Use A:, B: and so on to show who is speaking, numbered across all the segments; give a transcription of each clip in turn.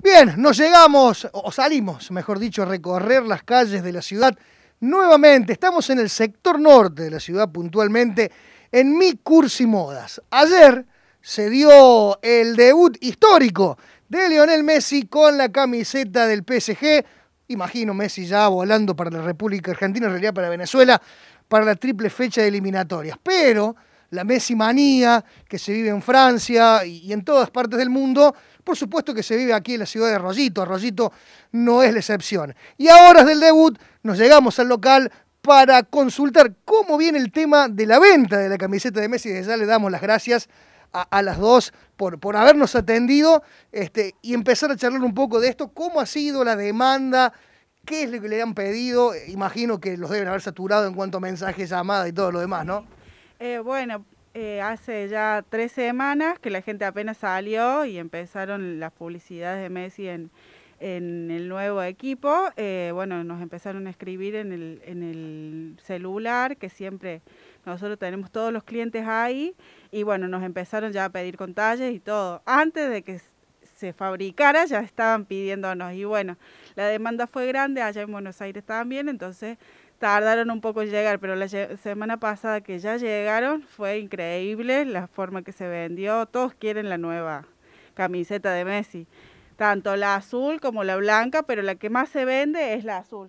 A: Bien, nos llegamos, o salimos, mejor dicho, a recorrer las calles de la ciudad. Nuevamente, estamos en el sector norte de la ciudad puntualmente, en Mi Cursi Modas. Ayer se dio el debut histórico de Lionel Messi con la camiseta del PSG. Imagino Messi ya volando para la República Argentina, en realidad para Venezuela, para la triple fecha de eliminatorias. Pero la Messi manía que se vive en Francia y, en todas partes del mundo, por supuesto que se vive aquí en la ciudad de Rollito, Arroyito no es la excepción. Y a horas del debut nos llegamos al local para consultar cómo viene el tema de la venta de la camiseta de Messi, desde ya le damos las gracias a, las dos por, por habernos atendido este, y empezar a charlar un poco de esto, cómo ha sido la demanda, qué es lo que le han pedido, imagino que los deben haber saturado en cuanto a mensajes, llamadas y todo lo demás, ¿no?
B: Eh, bueno, eh, hace ya tres semanas que la gente apenas salió y empezaron las publicidades de Messi en, el nuevo equipo. Eh, bueno, nos empezaron a escribir en el, en el celular, que siempre nosotros tenemos todos los clientes ahí, y bueno, nos empezaron ya a pedir con y todo. Antes de que se fabricara ya estaban pidiéndonos, y bueno, la demanda fue grande, allá en Buenos Aires también, entonces tardaron un poco en llegar, pero la semana pasada que ya llegaron fue increíble la forma que se vendió. Todos quieren la nueva camiseta de Messi, tanto la azul como la blanca, pero la que más se vende es la azul,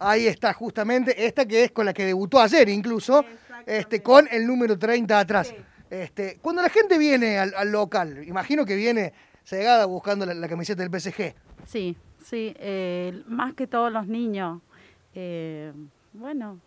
B: Ahí está, justamente esta que es con la que debutó ayer incluso,
A: este, con el número 30 atrás. Este, cuando la gente viene al, local, imagino
C: que viene cegada buscando la, camiseta del PSG. Sí, sí, eh, más que todos los niños. Eh, bueno,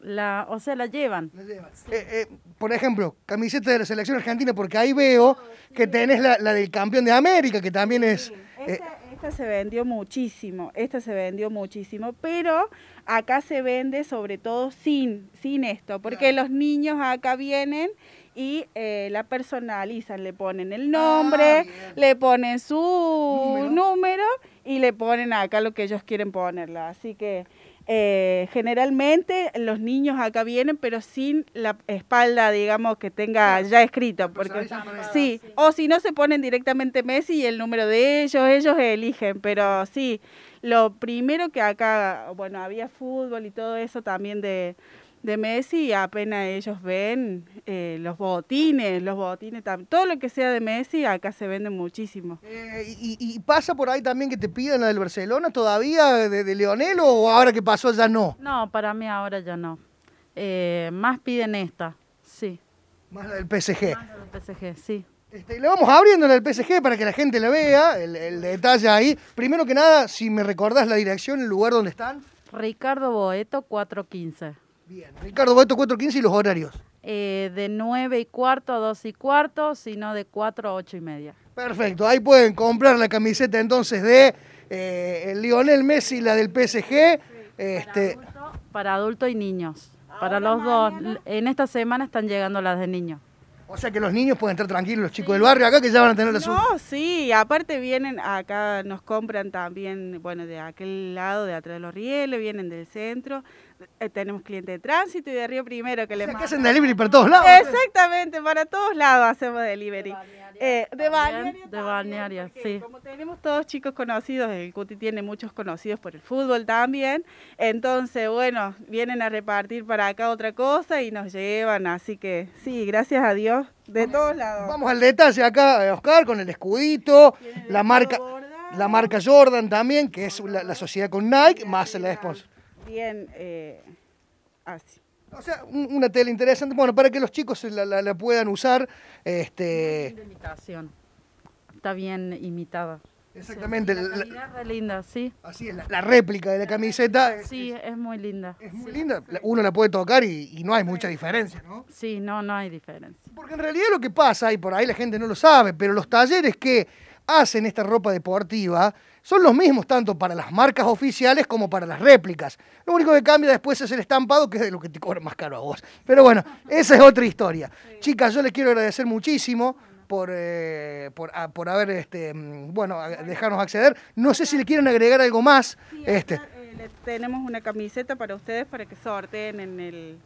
C: la, o sea, la llevan. Eh,
B: eh,
A: por ejemplo, camiseta de la selección argentina, porque ahí veo ah, que tenés la, del campeón de América, que también es...
B: Esta, se vendió muchísimo, esta se vendió muchísimo, pero acá se vende sobre todo sin, sin esto, porque los niños acá vienen y la personalizan, le ponen el nombre, ah, le ponen su número y le ponen acá lo que ellos quieren ponerla. Así que eh, generalmente los niños acá vienen, pero sin la espalda, digamos, que tenga ya escrito. Porque, sí, o si no se ponen directamente Messi y el número de ellos, ellos eligen, pero sí, lo primero que acá, bueno, había fútbol y todo eso también de de Messi, apenas ellos ven eh, los botines, los botines, todo lo que sea de Messi, acá se vende muchísimo. Eh,
A: y, pasa por ahí también que te piden la del Barcelona todavía, de, Leonel, o ahora que pasó ya no?
C: No, para mí ahora ya no. Eh, más piden esta, sí. Más la del PSG. Más la del PSG, sí. le este, vamos
A: abriendo el PSG para que la gente la vea, el, el, detalle ahí. Primero que nada, si me recordás la dirección, el lugar donde están.
C: Ricardo Boeto, 415.
A: Bien. Ricardo, cuatro 4.15 y los horarios.
C: Eh, de 9 y cuarto a 2 y cuarto, sino de 4 a 8 y media.
A: Perfecto, ahí pueden comprar la camiseta entonces de eh, Lionel Messi, la del
C: PSG. este... para, adultos y niños. para los dos. En esta semana están llegando las de niños. O sea que los niños pueden estar tranquilos, los chicos del barrio acá que ya van a tener la suerte.
B: No, sí, aparte vienen acá, nos compran también, bueno, de aquel lado, de atrás de los rieles, vienen del centro. Eh, tenemos clientes de tránsito y de Río Primero que o le sea, que hacen delivery para todos lados. Exactamente, para todos lados hacemos delivery. De balneario. Eh, de balneario, sí. Como tenemos todos chicos conocidos, el Cuti tiene muchos conocidos por el fútbol también. Entonces, bueno, vienen a repartir para acá otra cosa y nos llevan. Así que
A: sí, gracias a Dios
B: de todos lados.
A: Vamos al detalle acá, Oscar, con el escudito, la marca, la marca Jordan también, que es la, sociedad con Nike, más la esposa
B: Bien, eh, así. O sea,
A: una tela interesante, bueno, para que los chicos la, la, la puedan usar. Este...
C: Está bien imitada.
A: Exactamente. la,
C: es linda, sí. Así es, la, réplica
A: de la camiseta. Es,
C: sí, es, muy linda. Es muy
A: linda. Uno la puede tocar y, no hay mucha diferencia,
C: ¿no? Sí, no, no hay diferencia.
A: Porque en realidad lo que pasa, y por ahí la gente no lo sabe, pero los talleres que hacen esta ropa deportiva son los mismos tanto para las marcas oficiales como para las réplicas. Lo único que cambia después es el estampado, que es de lo que te cobra más caro a vos. Pero bueno, esa es otra historia. Chicas, yo les quiero agradecer muchísimo por, eh, por, ah, por, haber, este, mm, bueno, dejarnos acceder. No sé si le quieren agregar algo más. este. Eh,
B: tenemos una camiseta para ustedes para que sorteen en el,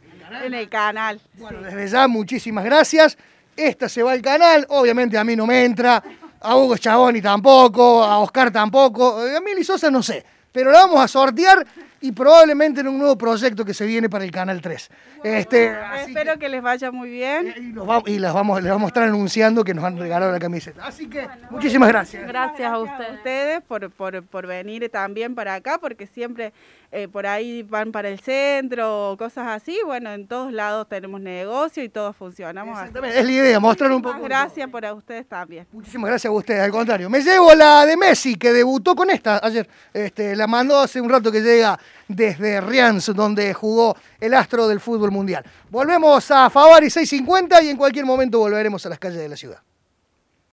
B: en el canal. Bueno,
A: desde ya, muchísimas gracias. Esta se va al canal, obviamente a mí no me entra, a Hugo Chaboni tampoco, a Oscar tampoco, a Mili Sosa no sé, pero la vamos a sortear y probablemente en un nuevo proyecto que se viene para el Canal 3. este,
B: espero que, les vaya muy bien. Y, las
A: vamos, les vamos a estar anunciando que nos han regalado la camiseta.
B: Así que muchísimas gracias. Gracias a ustedes, por, venir también para acá, porque siempre eh, por ahí van para el centro cosas así. Bueno, en todos lados tenemos negocio y todos funcionamos. es la idea, mostrar un poco. Gracias por a ustedes también. Muchísimas gracias
A: a ustedes, al contrario. Me llevo la de Messi, que debutó con esta ayer. Este, la mandó hace un rato que llega desde Rians, donde jugó el astro del fútbol mundial. Volvemos a Favari 650 y en cualquier momento volveremos a las calles de la ciudad.